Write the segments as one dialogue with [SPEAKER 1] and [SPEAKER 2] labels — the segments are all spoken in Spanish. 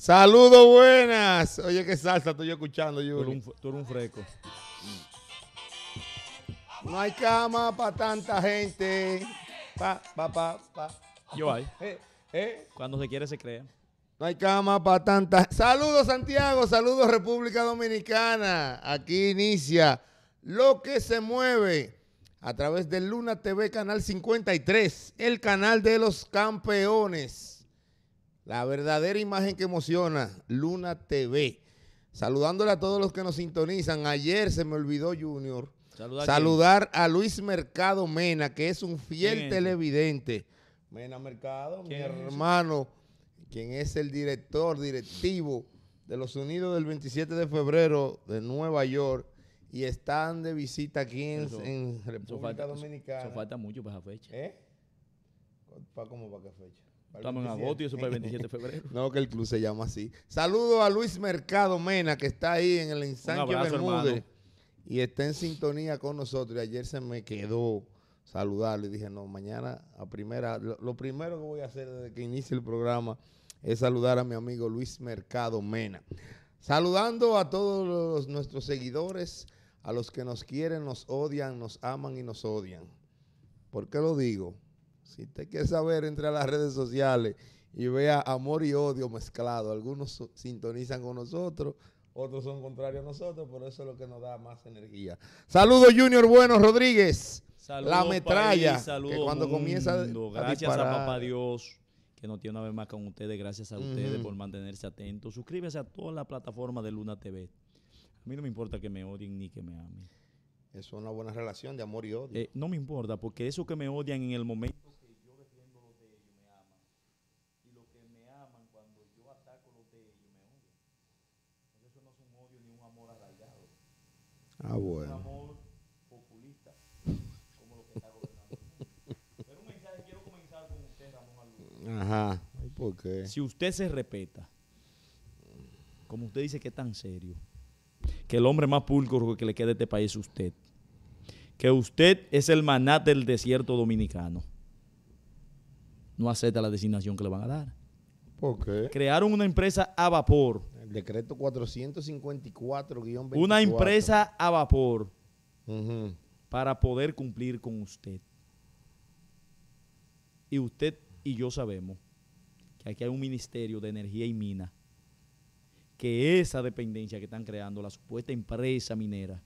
[SPEAKER 1] Saludos, buenas. Oye, qué salsa estoy escuchando, yo. Tú, eres un fresco. No hay cama para tanta gente. Pa, pa, pa, pa. Yo hay.
[SPEAKER 2] Eh, eh. Cuando se quiere, se crea.
[SPEAKER 1] No hay cama para tanta. Saludos, Santiago. Saludos, República Dominicana. Aquí inicia lo que se mueve a través de Luna TV, canal 53, el canal de los campeones la verdadera imagen que emociona, Luna TV. Saludándole a todos los que nos sintonizan. Ayer se me olvidó, Junior, saludar a Luis Mercado Mena, que es un fiel televidente. Mena Mercado, mi hermano, quien es el director, directivo de los Unidos del 27 de febrero de Nueva York y están de visita aquí en, República Dominicana. Eso, falta mucho para fecha. ¿Eh? ¿Para cómo para qué fecha? Estamos en agosto y eso para el 27 de febrero. no, que el club se llama así. Saludo a Luis Mercado Mena, que está ahí en el ensanche Bermúdez. Y está en sintonía con nosotros. Y ayer se me quedó saludarlo. Y dije, no, mañana a primera... Lo, primero que voy a hacer desde que inicie el programa es saludar a mi amigo Luis Mercado Mena. Saludando a todos nuestros seguidores, a los que nos quieren, nos odian, nos aman y nos odian. ¿Por qué lo digo? Si usted quiere saber, entre a las redes sociales y vea amor y odio mezclado. Algunos sintonizan con nosotros, otros son contrarios a nosotros, pero eso es lo que nos da más energía. Saludos, Junior Bueno Rodríguez. Saludos, la metralla. que cuando comienza. gracias a, papá
[SPEAKER 2] Dios que no tiene una vez más con ustedes. Gracias a ustedes por mantenerse atentos. Suscríbase a toda la plataforma de Luna TV. A mí no me importa que me odien ni que me amen. Eso es una buena relación de amor y odio. Eh, no me importa, porque eso que me odian en el momento Ah, bueno. Ajá. Si usted se respeta, como usted dice que es tan serio, que el hombre más pulcro que le queda a este país es usted. Que usted es el maná del desierto dominicano. No acepta la designación que le van a dar. ¿Por qué? Crearon una empresa a vapor decreto 454-24. Una empresa a vapor para poder cumplir con usted. Y usted y yo sabemos que aquí hay un ministerio de energía y mina que esa dependencia que están creando la supuesta empresa minera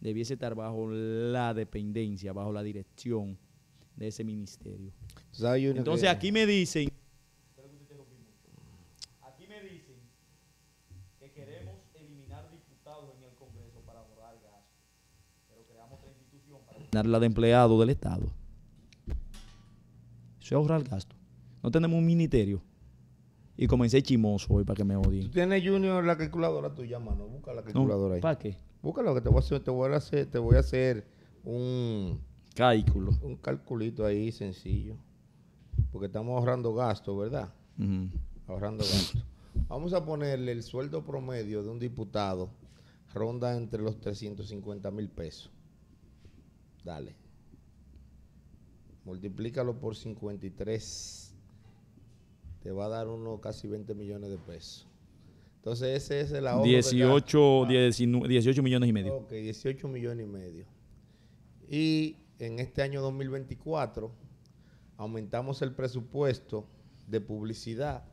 [SPEAKER 2] debiese estar bajo la dependencia, bajo la dirección de ese ministerio. Entonces aquí me dicen la de empleado del Estado. Eso es ahorrar gasto. No tenemos un ministerio. Y comencé chimoso hoy para que me odien. Tú
[SPEAKER 1] tienes, Junior, la calculadora tuya, mano. Busca la calculadora ahí. ¿Para qué? Búscalo, que te voy a hacer, te voy a hacer, te voy a hacer un cálculo. Un calculito ahí sencillo. Porque estamos ahorrando gasto, ¿verdad? Ahorrando gasto. Vamos a ponerle el sueldo promedio de un diputado ronda entre los 350 mil pesos. Dale. Multiplícalo por 53. Te va a dar uno casi 20 millones de pesos. Entonces ese es el ahorro. 18,
[SPEAKER 2] 18 ah. millones y medio.
[SPEAKER 1] Ok, 18 millones y medio. Y en este año 2024 aumentamos el presupuesto de publicidad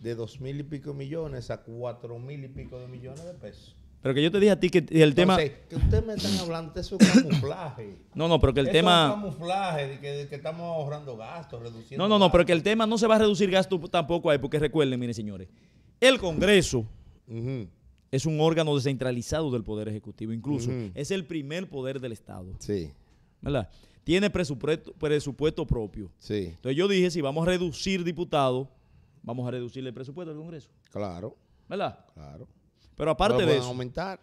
[SPEAKER 1] de 2 mil y pico millones a 4 mil y pico de millones de pesos.
[SPEAKER 2] Pero que yo te dije a ti que el tema. que
[SPEAKER 1] ustedes me están hablando de su camuflaje. No, no, pero que el tema. Es camuflaje, de que, estamos ahorrando gastos, reduciendo. No, no, no, pero
[SPEAKER 2] que el tema no se va a reducir gastos tampoco ahí, porque recuerden, miren, señores, el Congreso. Es un órgano descentralizado del Poder Ejecutivo, incluso. Es el primer poder del Estado. Sí. ¿Verdad? Tiene presupuesto, propio. Sí. Entonces yo dije, si vamos a reducir diputados, vamos a reducir el presupuesto del Congreso. Claro. ¿Verdad? Claro. Pero aparte de eso,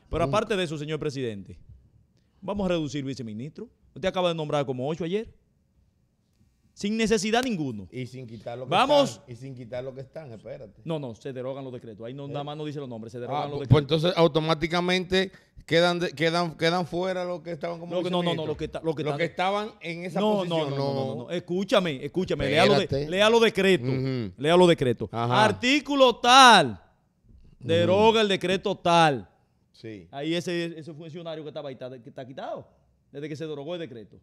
[SPEAKER 2] pero aparte de eso, señor presidente, vamos a reducir viceministro. Usted acaba de nombrar como ocho ayer. Sin necesidad ninguno. Y sin quitar lo que Vamos. están. Y sin quitar lo que están, espérate. No, no, se derogan los decretos. Ahí nada eh. más no dice los nombres, se ah, derogan los pues decretos.
[SPEAKER 1] Pues entonces automáticamente quedan, quedan, quedan fuera los que estaban como. no, no, no, los que, estaban en esa posición. No, no,
[SPEAKER 2] no, Escúchame, escúchame. Lea los, lea los decretos. Lea los decretos. Artículo tal
[SPEAKER 3] deroga el decreto
[SPEAKER 2] tal. Sí. Ahí ese, ese funcionario que estaba ahí está, que está quitado, desde que se derogó el decreto.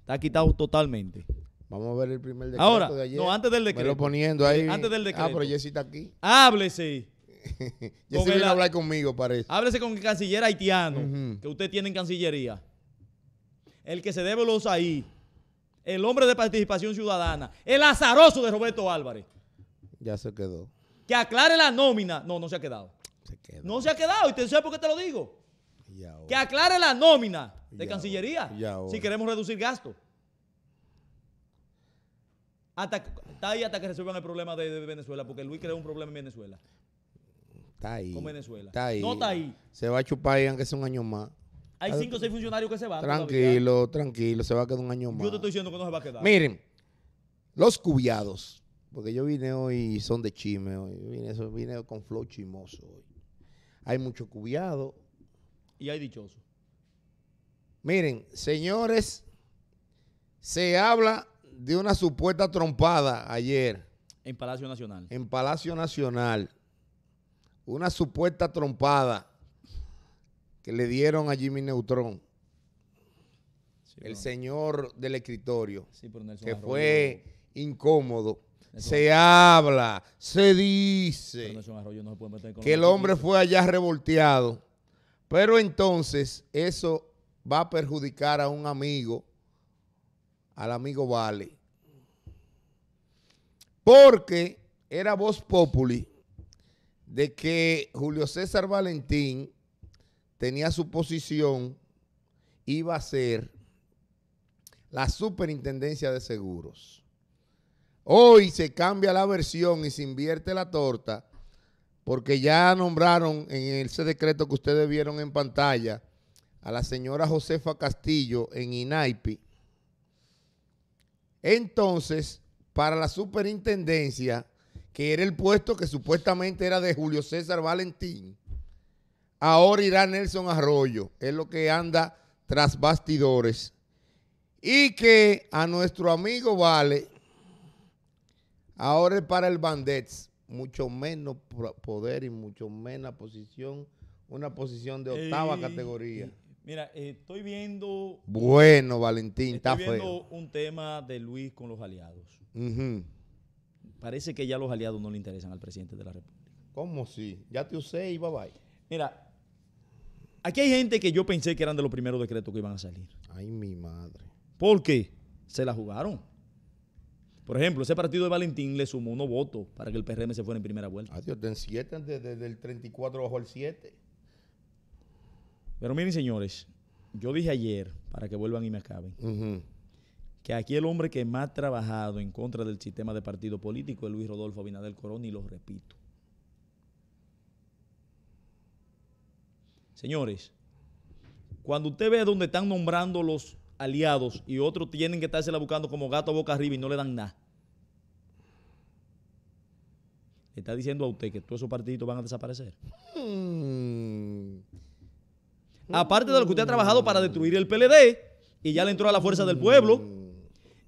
[SPEAKER 2] Está quitado totalmente. Vamos a ver el primer decreto Ahora, de ayer. No, antes del decreto. Me lo poniendo ahí. Antes del decreto. Ah, pero Jessy está aquí. Háblese. Jessy viene a hablar
[SPEAKER 1] conmigo, parece.
[SPEAKER 2] Háblese con el canciller haitiano, que usted tiene en cancillería. El que se debe los ahí. El hombre de participación ciudadana. El azaroso de Roberto Álvarez.
[SPEAKER 1] Ya se quedó
[SPEAKER 2] que aclare la nómina. No, no se ha quedado. Se No se ha quedado. ¿Y te sabes por qué te lo digo? Que aclare la nómina de Cancillería si queremos reducir gastos. está ahí hasta que resuelvan el problema de, Venezuela, porque Luis creó un problema en Venezuela. Está
[SPEAKER 1] ahí. Con Venezuela. Está ahí. No está ahí. Se va a chupar ahí aunque sea un año más. Hay cinco o
[SPEAKER 2] seis funcionarios que se van. Tranquilo,
[SPEAKER 1] tranquilo, se va a quedar un año más. Yo te estoy
[SPEAKER 2] diciendo que no se va a quedar. Miren,
[SPEAKER 1] los cubiados porque yo vine hoy y son de chisme hoy. Vine, vine con flow chimoso. hoy. Hay mucho cubiado.
[SPEAKER 2] Y hay dichoso.
[SPEAKER 1] Miren, señores, se habla de una supuesta trompada ayer.
[SPEAKER 2] En Palacio Nacional.
[SPEAKER 1] En Palacio Nacional. Una supuesta trompada que le dieron a Jimmy Neutrón. el señor del escritorio. que fue incómodo se habla, se dice que el hombre fue allá revolteado. Pero entonces eso va a perjudicar a un amigo, al amigo Vale. Porque era voz populi de que Julio César Valentín tenía su posición, iba a ser la superintendencia de seguros. Hoy se cambia la versión y se invierte la torta porque ya nombraron en ese decreto que ustedes vieron en pantalla a la señora Josefa Castillo en INAIPI. Entonces, para la superintendencia, que era el puesto que supuestamente era de Julio César Valentín, ahora irá Nelson Arroyo, es lo que anda tras bastidores. Y que a nuestro amigo Vale Ahora es para el Bandets, mucho menos poder y mucho menos posición, una posición de octava categoría.
[SPEAKER 2] Mira, estoy viendo...
[SPEAKER 1] Bueno, Valentín, está feo. Estoy viendo
[SPEAKER 2] un tema de Luis con los aliados. Parece que ya los aliados no le interesan al presidente de la República. ¿Cómo sí? Ya te usé y bye bye. Mira, Aquí hay gente que yo pensé que eran de los primeros decretos que iban a salir. Ay, mi madre. ¿Por qué? Se la jugaron. Por ejemplo, ese partido de Valentín le sumó uno voto para que el PRM se fuera en primera vuelta. Adiós, 7, desde el 34 bajo el 7. Pero miren, señores, yo dije ayer, para que vuelvan y me acaben, que aquí el hombre que más ha trabajado en contra del sistema de partido político es Luis Rodolfo Abinadel Corón, y lo repito. Señores, cuando usted ve dónde están nombrando los aliados y otros tienen que estarse la buscando como gato a boca arriba y no le dan nada. está diciendo a usted que todos esos partiditos van a desaparecer. Hmm. Aparte de lo que usted ha trabajado para destruir el PLD y ya le entró a la fuerza del hmm. pueblo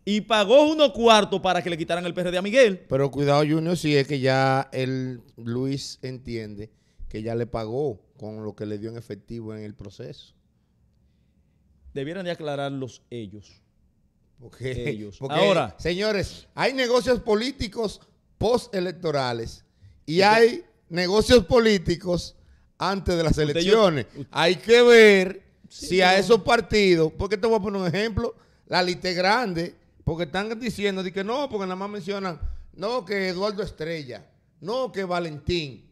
[SPEAKER 2] y pagó unos cuartos para que le quitaran el PRD a Miguel.
[SPEAKER 1] Pero cuidado, Junior, si es que ya el Luis entiende que ya le pagó con lo que le dio en efectivo en el proceso
[SPEAKER 2] debieran de aclararlos ellos. Porque, ellos. Porque, Ahora,
[SPEAKER 1] señores, hay negocios políticos postelectorales y hay negocios políticos antes de las elecciones. hay que ver si a esos partidos, porque te voy a poner un ejemplo, la Lite Grande, porque están diciendo de que no, porque nada más mencionan, no, que Eduardo Estrella, no, que Valentín,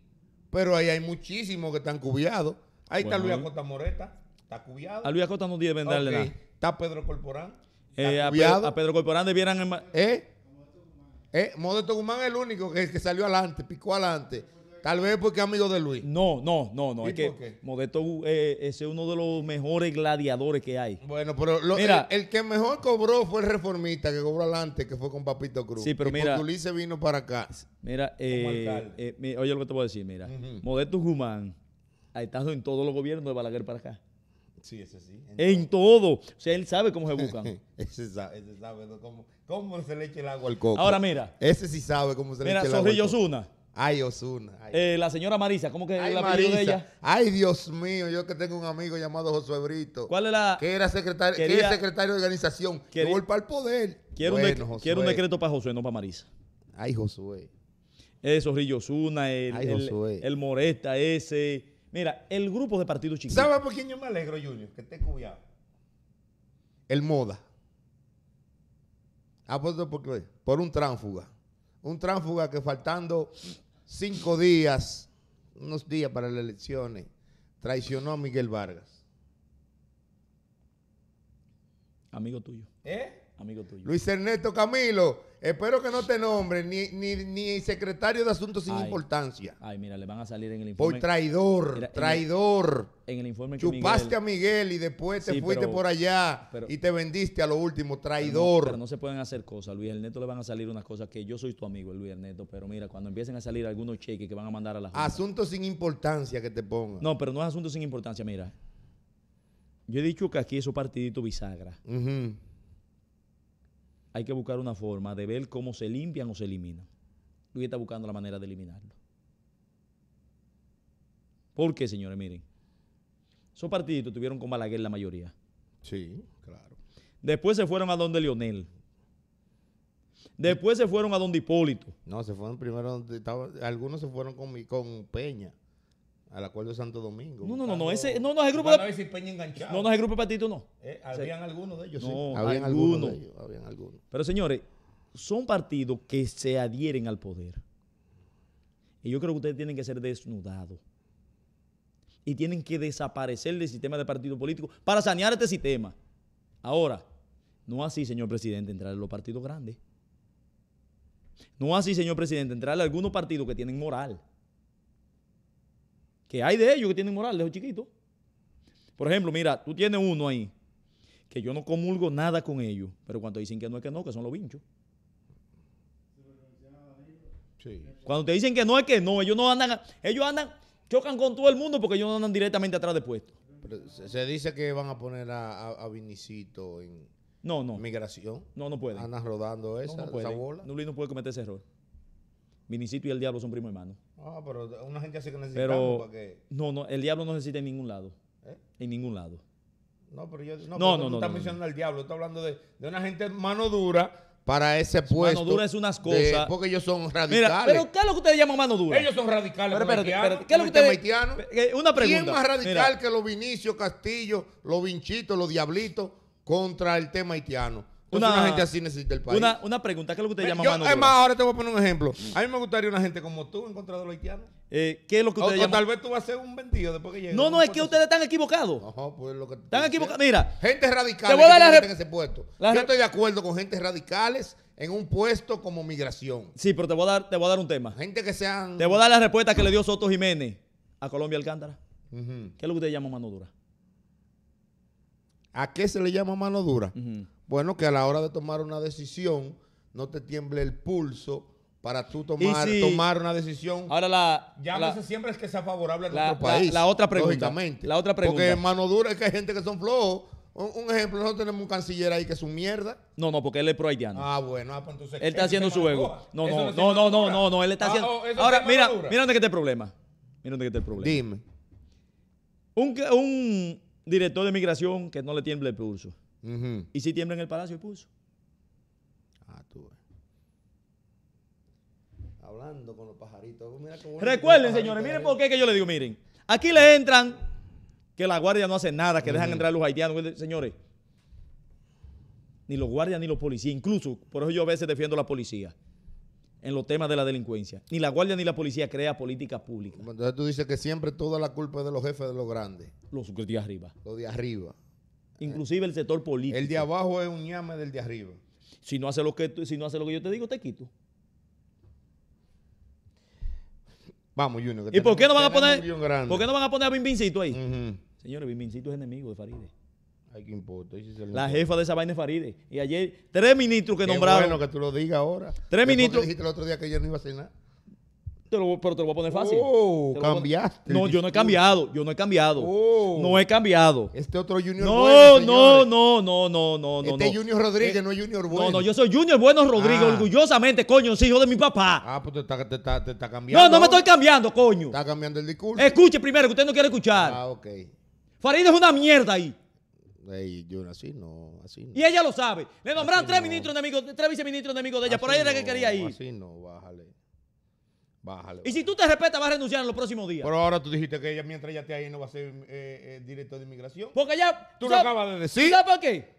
[SPEAKER 1] pero ahí hay
[SPEAKER 2] muchísimos que están cubiados. Ahí está Luis Acosta
[SPEAKER 1] Moreta. Está A Luis
[SPEAKER 2] Acosta no deben darle nada.
[SPEAKER 1] Está Pedro Corporán.
[SPEAKER 2] Eh, a, Pedro, a, Pedro, Corporán debieran. ¿Eh? ¿Eh? Modesto Guzmán es el único que, salió adelante, picó adelante. Tal vez porque es amigo de Luis. No, no, no, no. Es que Modesto eh, es uno de los mejores gladiadores que hay. Bueno, pero mira,
[SPEAKER 1] el, que mejor cobró fue el reformista que cobró adelante, que fue con Papito Cruz. Sí, pero mira. se vino para acá.
[SPEAKER 2] Mira, eh, eh oye lo que te voy a decir, mira. Modesto Guzmán ha estado en todos los gobiernos de Balaguer para acá. Sí, ese sí. En, todo. O sea, él sabe cómo se buscan. ese sabe, ese sabe cómo,
[SPEAKER 1] cómo, se le echa el agua al coco. Ahora mira.
[SPEAKER 2] Ese sí sabe cómo se le echa el agua. Mira, Zorrillo Zuna. Ay, Osuna. Eh, la señora Marisa, ¿cómo que es la Marisa. de ella?
[SPEAKER 1] Ay, Dios mío, yo que tengo un amigo llamado Josué Brito. ¿Cuál es la...? Que era secretario, que es secretario de organización. Quería, que el poder. Quiero, un decreto
[SPEAKER 2] para Josué, no para Marisa. Ay, Josué. Eso, eh, Osuna, el, el, el Moreta ese... Mira, el grupo de partidos
[SPEAKER 1] chiquitos. ¿Sabes por quién yo me alegro, Junior? Que esté cubierto. El Moda. Apuesto ah, por, por un tránfuga. Un tránfuga que faltando cinco días, unos días para las elecciones, traicionó a Miguel Vargas. Amigo tuyo.
[SPEAKER 2] ¿Eh? Amigo tuyo. Luis
[SPEAKER 1] Ernesto Camilo, espero que no te nombre ni, ni, secretario de Asuntos sin
[SPEAKER 2] importancia. Ay, mira, le van a salir en el informe. Por traidor, traidor. En el informe que Chupaste a Miguel y después te fuiste por
[SPEAKER 1] allá y te vendiste a lo último, traidor.
[SPEAKER 2] no, se pueden hacer cosas. Luis Ernesto le van a salir unas cosas que yo soy tu amigo, Luis Ernesto. Pero mira, cuando empiecen a salir algunos cheques que van a mandar a la Asuntos sin importancia que te pongan. No, pero no es asuntos sin importancia. Mira, yo he dicho que aquí es un partidito bisagra.
[SPEAKER 1] ajá
[SPEAKER 2] hay que buscar una forma de ver cómo se limpian o se eliminan. Luis está buscando la manera de eliminarlo. ¿Por qué, señores? Miren, esos partiditos tuvieron con Balaguer la mayoría. Sí, claro. Después se fueron a donde Lionel. Después se fueron
[SPEAKER 1] a donde Hipólito. No, se fueron primero. Donde estaba, algunos se fueron con, con Peña.
[SPEAKER 2] Al acuerdo de Santo Domingo. No, no, no, no. Ese, no, no es el grupo de. No, no es el grupo de partidos no. habían algunos de ellos, sí. Habían algunos. habían algunos. Pero señores, son partidos que se adhieren al poder. Y yo creo que ustedes tienen que ser desnudados. Y tienen que desaparecer del sistema de partido político para sanear este sistema. Ahora, no así, señor presidente, entrar en los partidos grandes. No así, señor presidente, entrar a algunos partidos que tienen moral que hay de ellos que tienen moral, de los chiquitos. Por ejemplo, mira, tú tienes uno ahí, que yo no comulgo nada con ellos, pero cuando dicen que no es que no, que son los vinchos. Cuando te dicen que no es que no, ellos no andan, ellos andan, chocan con todo el mundo porque ellos no andan directamente atrás de puesto. se dice que van a poner a, a, Vinicito en no, no. migración. No, no puede. Andan rodando esa, no, no esa bola. puede cometer ese error. Vinicito y el diablo son primos hermano.
[SPEAKER 1] Ah, pero una gente así que necesitamos para que...
[SPEAKER 2] No, no, el diablo no necesita en ningún lado. ¿Eh? En ningún lado.
[SPEAKER 1] No, pero yo... No, no, no, no. no, mencionando al diablo. está hablando de, de una gente mano dura
[SPEAKER 2] para ese puesto. Mano dura es unas cosas.
[SPEAKER 1] porque ellos son radicales. Mira, pero ¿qué
[SPEAKER 2] es lo que ustedes llaman mano dura? Ellos son radicales. Pero, ¿qué es lo que ustedes,
[SPEAKER 1] eh, Una pregunta. ¿Quién más radical que los Vinicio Castillo, los Vinchitos, los Diablitos contra el tema haitiano? Pues una, gente así necesita el país.
[SPEAKER 2] Una, pregunta, ¿qué es lo que usted llama mano dura? Además,
[SPEAKER 1] ahora te voy a poner un ejemplo. A mí me gustaría una gente como tú en contra de los haitianos. Eh, ¿Qué es lo que usted llama? tal vez tú vas a ser un vendido después que llegue. No, no, es que ustedes están equivocados. Ajá, pues lo que... Están equivocados. Mira. Gente radical en ese puesto. Yo estoy de acuerdo con gente radicales en un puesto como
[SPEAKER 2] migración. Sí, pero te voy a dar, te voy a dar un tema. Gente
[SPEAKER 1] que sean... Te voy a dar
[SPEAKER 2] la respuesta que le dio Soto Jiménez a Colombia Alcántara. ¿Qué es lo que usted llama mano dura? ¿A qué se le
[SPEAKER 1] llama mano dura? Ajá. Bueno, que a la hora de tomar una decisión no te tiemble el pulso para tú tomar, tomar una decisión. Ahora la... Llámese la, siempre es que sea favorable a nuestro país. La, otra pregunta. La otra pregunta. Porque mano dura es que hay gente que son flojos. Un, ejemplo, nosotros tenemos un canciller ahí que es un mierda.
[SPEAKER 2] No, no, porque él es pro haitiano. Ah,
[SPEAKER 1] bueno, ah, pues
[SPEAKER 2] Él está haciendo su ego. No, no, no, no, no, no, él está ah, haciendo. Oh, Ahora, mira, mira dónde está el problema. Mira dónde está el problema. Dime. Un, un director de migración que no le tiemble el pulso. Y si tiembla en el palacio, y puso.
[SPEAKER 1] Ah, tú. Hablando con los pajaritos. Recuerden, señores, miren por qué que yo le digo, miren.
[SPEAKER 2] Aquí le entran que la guardia no hace nada, que dejan entrar a los haitianos. Señores, ni los guardias ni los policías, incluso, por eso yo a veces defiendo a la policía en los temas de la delincuencia. Ni la guardia ni la policía crea política pública. Entonces
[SPEAKER 1] tú dices que siempre toda la culpa es de los jefes de los grandes.
[SPEAKER 2] Los de arriba. Los de arriba
[SPEAKER 1] inclusive el sector
[SPEAKER 2] político. El de abajo es un ñame del de arriba. Si no hace lo que, si no hace lo que yo te digo, te quito.
[SPEAKER 1] Vamos, Junior. ¿Y por qué, no van a poner, por qué no
[SPEAKER 2] van a poner Bimbincito ahí? Señores, Bimbincito es enemigo de Faride. Ay, qué importa. la jefa de esa vaina es Faride. Y ayer, tres ministros que qué nombraron. bueno que tú lo digas ahora. Tres ministros. dijiste el otro día que ayer no iba a nada? pero te lo voy a poner fácil. Oh, cambiaste. No, yo no he cambiado. Yo no he cambiado. Oh. no he cambiado. Este
[SPEAKER 1] otro Junior no, bueno. No,
[SPEAKER 2] no, no, no, no, no. Este Junior Rodríguez
[SPEAKER 1] no es Junior bueno. Eh, no, no,
[SPEAKER 2] yo soy Junior Bueno Rodríguez. Ah. Orgullosamente, coño, soy hijo de mi papá. Ah, pues te está, te está, te está cambiando. No, no me estoy
[SPEAKER 1] cambiando, coño. Está cambiando el discurso.
[SPEAKER 2] Escuche primero, que usted no quiere escuchar. Ah, ok. Farid es una mierda ahí.
[SPEAKER 1] Ey, yo así no, así no. Y
[SPEAKER 2] ella lo sabe. Le nombraron tres ministros enemigos, tres viceministros enemigos de ella. por ahí era que quería ir.
[SPEAKER 1] Así no, bájale. Bájale, Y si tú
[SPEAKER 2] te respetas, vas a renunciar en los próximos días. Pero ahora tú dijiste que mientras ella esté ahí, no va a
[SPEAKER 1] ser eh, eh, director de inmigración.
[SPEAKER 2] Porque ya.
[SPEAKER 1] Tú lo acabas de decir. ¿Sabes por qué?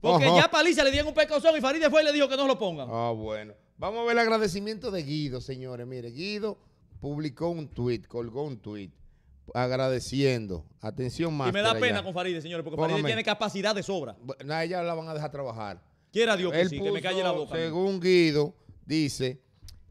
[SPEAKER 1] Porque ya ya
[SPEAKER 2] Paliza le dieron un pecozón y Farideh fue y le dijo que no lo pongan.
[SPEAKER 1] Ah, bueno. Vamos a ver el agradecimiento de Guido, señores. Mire, Guido publicó un tweet, colgó un tweet, agradeciendo. Atención más. y me da pena con
[SPEAKER 2] Farideh, señores, porque Farideh tiene capacidad de sobra. No, ella la van a dejar trabajar. Quiera Dios que sí, que me calle la boca. Según
[SPEAKER 1] Guido, dice,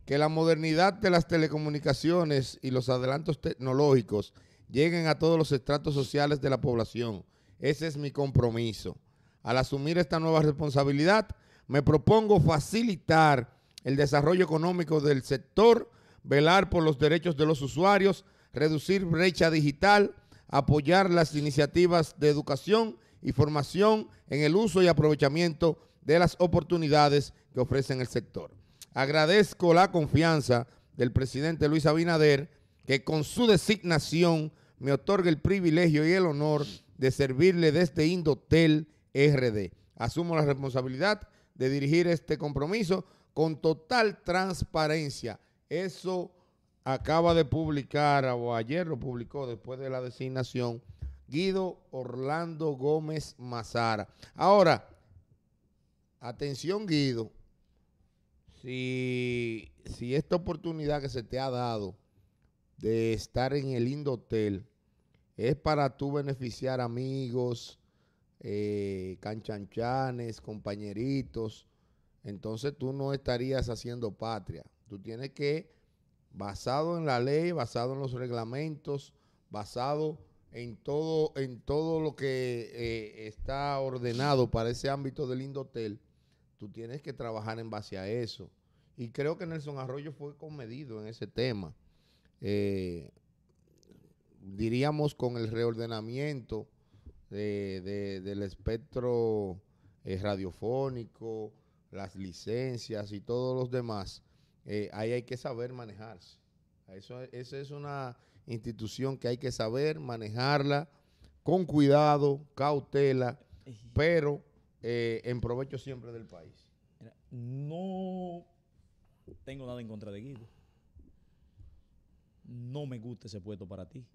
[SPEAKER 1] que la modernidad de las telecomunicaciones y los adelantos tecnológicos lleguen a todos los estratos sociales de la población. Ese es mi compromiso. Al asumir esta nueva responsabilidad, me propongo facilitar el desarrollo económico del sector, velar por los derechos de los usuarios, reducir brecha digital, apoyar las iniciativas de educación y formación en el uso y aprovechamiento de las oportunidades que ofrecen el sector. Agradezco la confianza del presidente Luis Abinader, que con su designación me otorga el privilegio y el honor de servirle de este Indotel RD. Asumo la responsabilidad de dirigir este compromiso con total transparencia. Eso acaba de publicar, o ayer lo publicó después de la designación, Guido Orlando Gómez Mazara. Ahora, atención Guido, si, si esta oportunidad que se te ha dado de estar en el lindo hotel es para tú beneficiar amigos, eh, canchanchanes, compañeritos, entonces tú no estarías haciendo patria. Tú tienes que, basado en la ley, basado en los reglamentos, basado en todo, en todo lo que eh, está ordenado para ese ámbito del Indotel, tú tienes que trabajar en base a eso. Y creo que Nelson Arroyo fue comedido en ese tema. Eh, diríamos con el reordenamiento del espectro eh, radiofónico, las licencias y todos los demás, eh, ahí hay que saber manejarse. Eso, esa es una institución que hay que saber manejarla con cuidado, cautela, pero en provecho siempre del país.
[SPEAKER 2] No tengo nada en contra de Guido. No me gusta ese puesto para ti.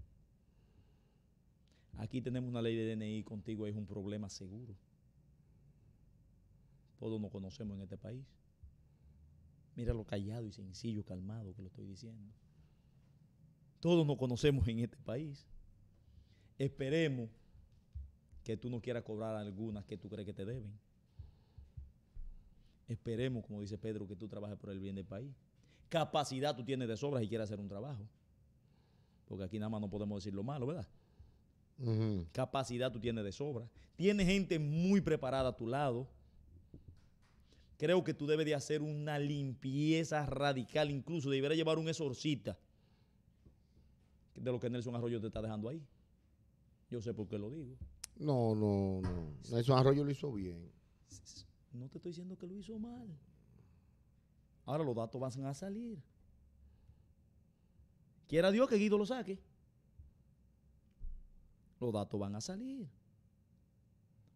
[SPEAKER 2] Aquí tenemos una ley de DNI contigo, es un problema seguro. Todos nos conocemos en este país. Mira lo callado y sencillo, calmado que lo estoy diciendo. Todos nos conocemos en este país. Esperemos que tú no quieras cobrar algunas que tú crees que te deben. Esperemos, como dice Pedro, que tú trabajes por el bien del país. Capacidad tú tienes de sobra si quieres hacer un trabajo. Porque aquí nada más no podemos decir lo malo, ¿verdad? Capacidad tú tienes de sobra. Tienes gente muy preparada a tu lado. Creo que tú debes de hacer una limpieza radical, incluso deberías llevar un exorcista de lo que Nelson Arroyo te está dejando ahí. Yo sé por qué lo digo.
[SPEAKER 1] No, no, no. Nelson Arroyo
[SPEAKER 2] lo hizo bien. No te estoy diciendo que lo hizo mal. Ahora los datos van a salir. Quiera Dios que Guido lo saque. Los datos van a salir.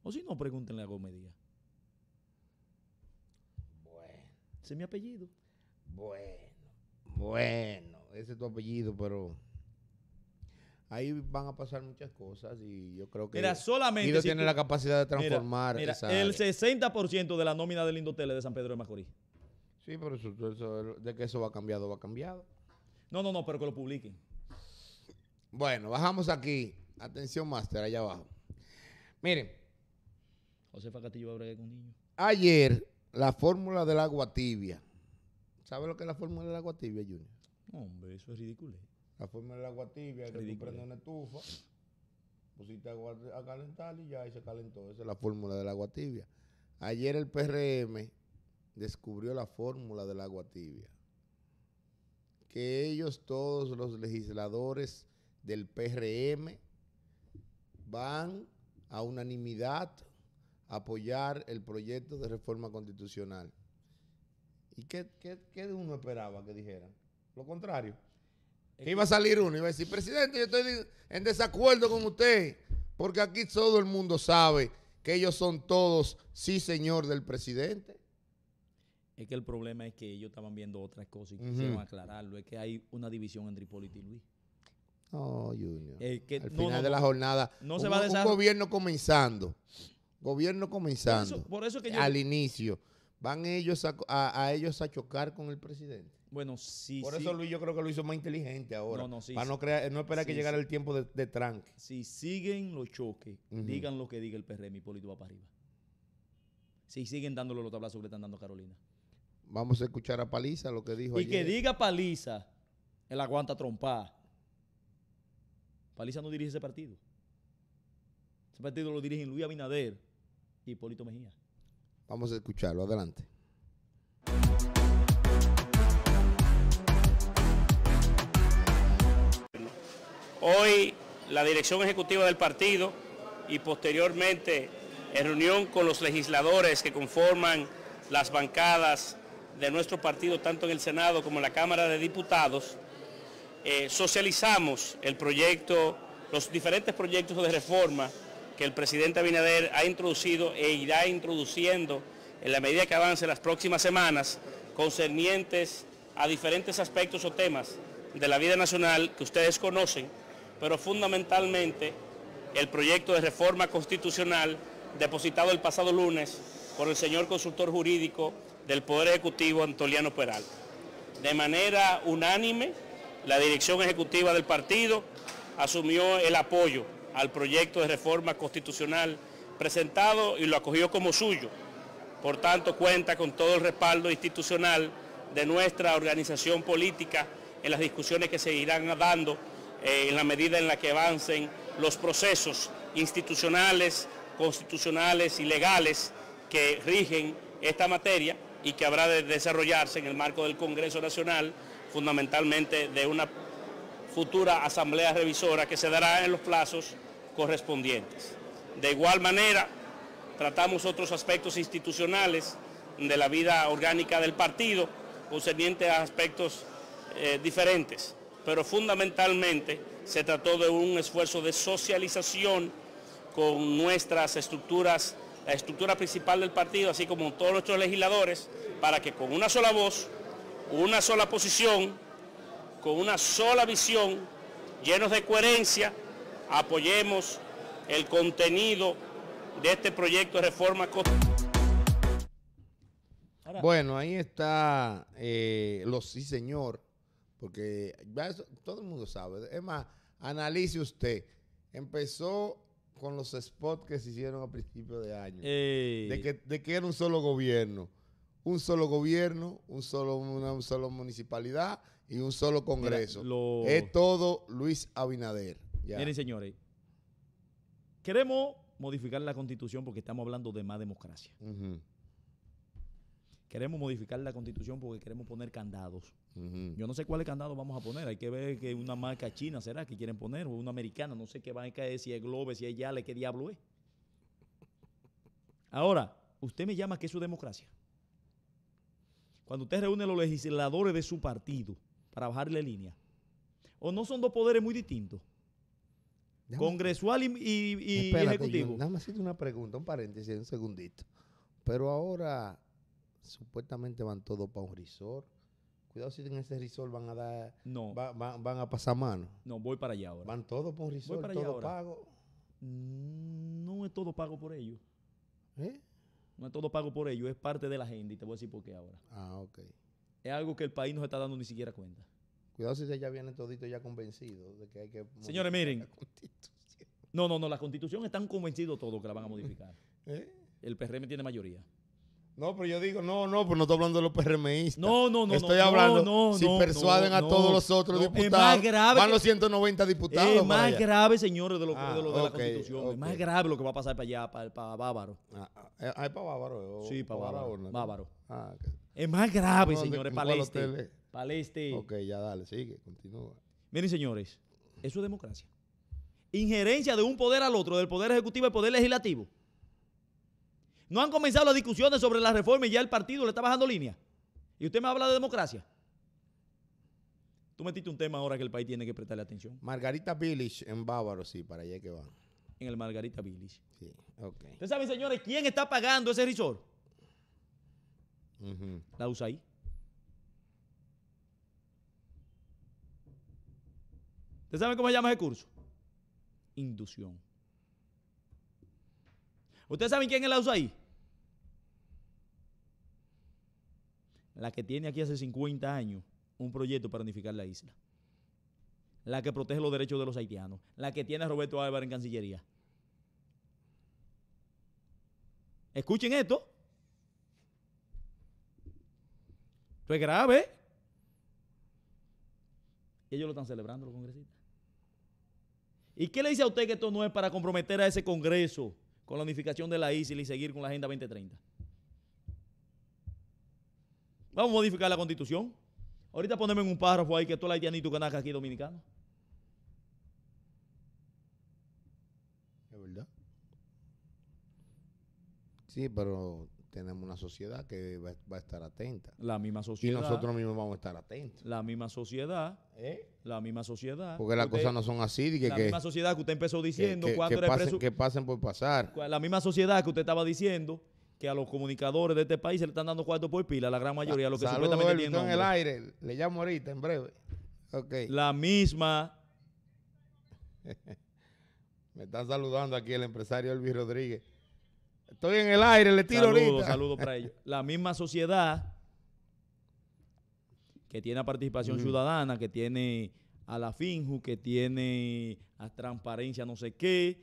[SPEAKER 2] O si no, pregúntenle a Gómez Bueno. Ese es mi apellido. Bueno,
[SPEAKER 1] bueno, ese es tu apellido, pero ahí van a pasar muchas cosas y yo creo que mira, solamente tiene la capacidad de transformar mira, el
[SPEAKER 2] 60% de la nómina del es de San Pedro de Macorís. Sí, pero eso, de que eso va cambiado, va cambiado. No, no, no, pero que lo publiquen.
[SPEAKER 1] Bueno, bajamos aquí. Atención, máster, allá abajo.
[SPEAKER 2] Miren. Josefa Castillo con niño.
[SPEAKER 1] Ayer, la fórmula del agua tibia. ¿Sabe lo que es la fórmula del agua tibia, Junior? Hombre, eso es ridículo. La forma del agua tibia que tú una estufa, pusiste agua a calentar y ya ahí se calentó. Esa es la fórmula del agua tibia. Ayer el PRM descubrió la fórmula del agua tibia. Que ellos, todos los legisladores del PRM, van a unanimidad a apoyar el proyecto de reforma constitucional. ¿Y qué, qué uno esperaba que dijeran? Lo contrario. Iba a salir uno iba a decir, presidente, yo estoy en desacuerdo con usted, porque aquí todo el mundo sabe que ellos son todos sí señor del presidente.
[SPEAKER 2] Es que el problema es que ellos estaban viendo otras cosas y quisieron aclararlo. Es que hay una división entre Hipólito y Luis.
[SPEAKER 1] No, Junior. Al final de la jornada, no un, gobierno comenzando, gobierno comenzando, por eso, al inicio, van ellos a ellos a chocar con el presidente. Bueno, sí. Por eso Luis yo creo que lo hizo más inteligente ahora. No, no, para no, crear, no esperar que llegara
[SPEAKER 2] el tiempo de, tranque. Si siguen los choques, digan lo que diga el PRM, Hipólito va para arriba. Si siguen dándole los tablazos que le están dando a Carolina.
[SPEAKER 1] Vamos a escuchar a Paliza lo que dijo. Y que diga
[SPEAKER 2] Paliza, él aguanta trompada. Paliza no dirige ese partido. Ese partido lo dirigen Luis Abinader y Hipólito Mejía.
[SPEAKER 1] Vamos a escucharlo, adelante.
[SPEAKER 3] Hoy la dirección ejecutiva del partido y posteriormente en reunión con los legisladores que conforman las bancadas de nuestro partido, tanto en el Senado como en la Cámara de Diputados, eh, socializamos el proyecto, los diferentes proyectos de reforma que el presidente Abinader ha introducido e irá introduciendo en la medida que avance las próximas semanas concernientes a diferentes aspectos o temas de la vida nacional que ustedes conocen pero fundamentalmente el proyecto de reforma constitucional depositado el pasado lunes por el señor consultor jurídico del Poder Ejecutivo Antoliano Peral. De manera unánime, la dirección ejecutiva del partido asumió el apoyo al proyecto de reforma constitucional presentado y lo acogió como suyo. Por tanto, cuenta con todo el respaldo institucional de nuestra organización política en las discusiones que seguirán dando eh, en la medida en la que avancen los procesos institucionales, constitucionales y legales que rigen esta materia y que habrá de desarrollarse en el marco del Congreso Nacional, fundamentalmente de una futura asamblea revisora que se dará en los plazos correspondientes. De igual manera, tratamos otros aspectos institucionales de la vida orgánica del partido, concerniente a aspectos eh, diferentes pero fundamentalmente se trató de un esfuerzo de socialización con nuestras estructuras, la estructura principal del partido, así como todos nuestros legisladores, para que con una sola voz, una sola posición, con una sola visión, llenos de coherencia, apoyemos el contenido de este proyecto de reforma
[SPEAKER 1] Bueno, ahí está eh, los sí señor porque todo el mundo sabe. Es más, analice usted. Empezó con los spots que se hicieron a principios de año. De que, de que era un solo gobierno. Un solo gobierno, un solo, una un solo municipalidad y un solo congreso. Es todo Luis Abinader.
[SPEAKER 2] Ya. Miren, señores, queremos modificar la constitución porque estamos hablando de más democracia queremos modificar la constitución porque queremos poner candados. Yo no sé cuáles candados vamos a poner. Hay que ver que una marca china será que quieren poner, o una americana, no sé qué va a caer si es Globe, si es Yale, qué diablo es. Ahora, usted me llama que es su democracia. Cuando usted reúne a los legisladores de su partido para bajarle línea, o no son dos poderes muy distintos. Congresual y, y, espérate, ejecutivo.
[SPEAKER 1] Yo, una pregunta, un paréntesis, un segundito. Pero ahora supuestamente van todos para un resort.
[SPEAKER 2] Cuidado si en ese resort van a dar. No. van
[SPEAKER 1] a pasar mano.
[SPEAKER 2] No, voy para allá ahora. Van todos para un resort, todo mm, No es todo pago por ellos. ¿Eh? No es todo pago por ellos, es parte de la agenda y te voy a decir por qué ahora. Ah, ok. Es algo que el país no se está dando ni siquiera cuenta. Cuidado si ya viene todito ya convencido de que hay que. Señores, miren. No, no, no, la constitución están convencidos todos que la van a modificar. ¿Eh? El PRM tiene mayoría.
[SPEAKER 1] No, pero yo digo, no, no, pues no estoy hablando de los PRMistas. No, no, no. Estoy hablando, no, no, si persuaden a todos los otros diputados, más grave van los 190 diputados. Es más grave,
[SPEAKER 2] señores, de, lo, que ah, lo, de la Constitución. Es más grave lo que va a pasar para allá, para, Bávaro. Ah, ah eh, para Bávaro? Eh, sí, para, Bávaro. Bávaro. Ah, es más grave, señores, este, para el este. Ok, ya dale, sigue, continúa. Miren, señores, eso es democracia. Injerencia de un poder al otro, del poder ejecutivo al poder legislativo. No han comenzado las discusiones sobre la reforma y ya el partido le está bajando línea. Y usted me habla de democracia. Tú metiste un tema ahora que el país tiene que prestarle atención. Margarita Village en Bávaro, sí, para allá que va. En el Margarita Village. Sí, ok. Ustedes saben, señores, quién está pagando ese risor. La USAID. ¿Ustedes saben cómo se llama ese curso? Inducción. ¿Ustedes saben quién es la usa ahí? La que tiene aquí hace 50 años un proyecto para unificar la isla. La que protege los derechos de los haitianos. La que tiene a Roberto Álvarez en Cancillería. Escuchen esto. Esto es grave. Y ellos lo están celebrando los congresistas. ¿Y qué le dice a usted que esto no es para comprometer a ese Congreso? con la unificación de la ISIL y seguir con la Agenda 2030. Vamos a modificar la constitución. Ahorita poneme en un párrafo ahí que todo el haitianito nace aquí dominicano.
[SPEAKER 1] Es verdad. Sí, pero tenemos una sociedad que va, a estar atenta. La misma sociedad. Y nosotros mismos vamos a estar
[SPEAKER 2] atentos. La misma sociedad. ¿Eh? La misma sociedad. Porque las cosas no son así. la misma sociedad que usted empezó diciendo. Que, pasen, que
[SPEAKER 1] pasen por pasar.
[SPEAKER 2] La misma sociedad que usted estaba diciendo que a los comunicadores de este país se le están dando cuarto por pila, la gran mayoría, lo que Saludo, en el
[SPEAKER 1] aire, le llamo ahorita, en breve.
[SPEAKER 2] La misma.
[SPEAKER 1] Me están saludando aquí el empresario Elvis Rodríguez. Estoy en el aire, le tiro saludo, ahorita. Saludos para
[SPEAKER 2] ellos. La misma sociedad que tiene a participación ciudadana, que tiene a la Finju, que tiene a transparencia no sé qué,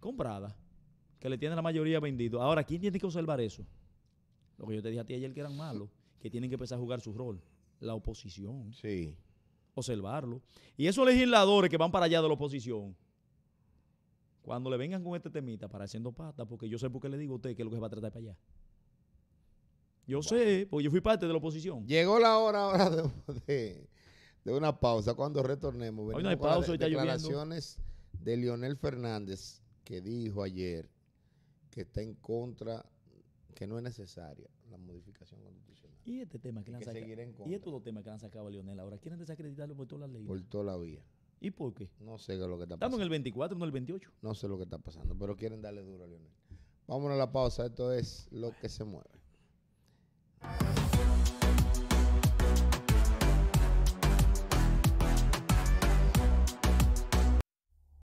[SPEAKER 2] comprada, que le tiene la mayoría vendido. Ahora, ¿quién tiene que observar eso? Lo que yo te dije a ti ayer que eran malos, que tienen que empezar a jugar su rol. La oposición. Sí. Observarlo. Y esos legisladores que van para allá de la oposición, cuando le vengan con este temita para haciendo pata, porque yo sé por qué le digo a usted que es lo que se va a tratar para allá. Yo sé, porque yo fui parte de la oposición. Llegó la hora
[SPEAKER 1] ahora de, una pausa. Cuando retornemos, venimos Hoy no hay pausa, las declaraciones de Lionel Fernández que dijo ayer que está en contra, que no es necesaria la modificación constitucional.
[SPEAKER 2] Y este tema que, han sacado. Y estos dos temas que le han sacado a Lionel ahora, quieren desacreditarlo por toda la ley. Por
[SPEAKER 1] toda la vía. ¿Y por qué? No sé qué es lo que está pasando. Estamos en el 24, no el 28. No sé lo que está pasando, pero quieren darle duro a Leonel. Vámonos a la pausa. Esto es lo que se mueve.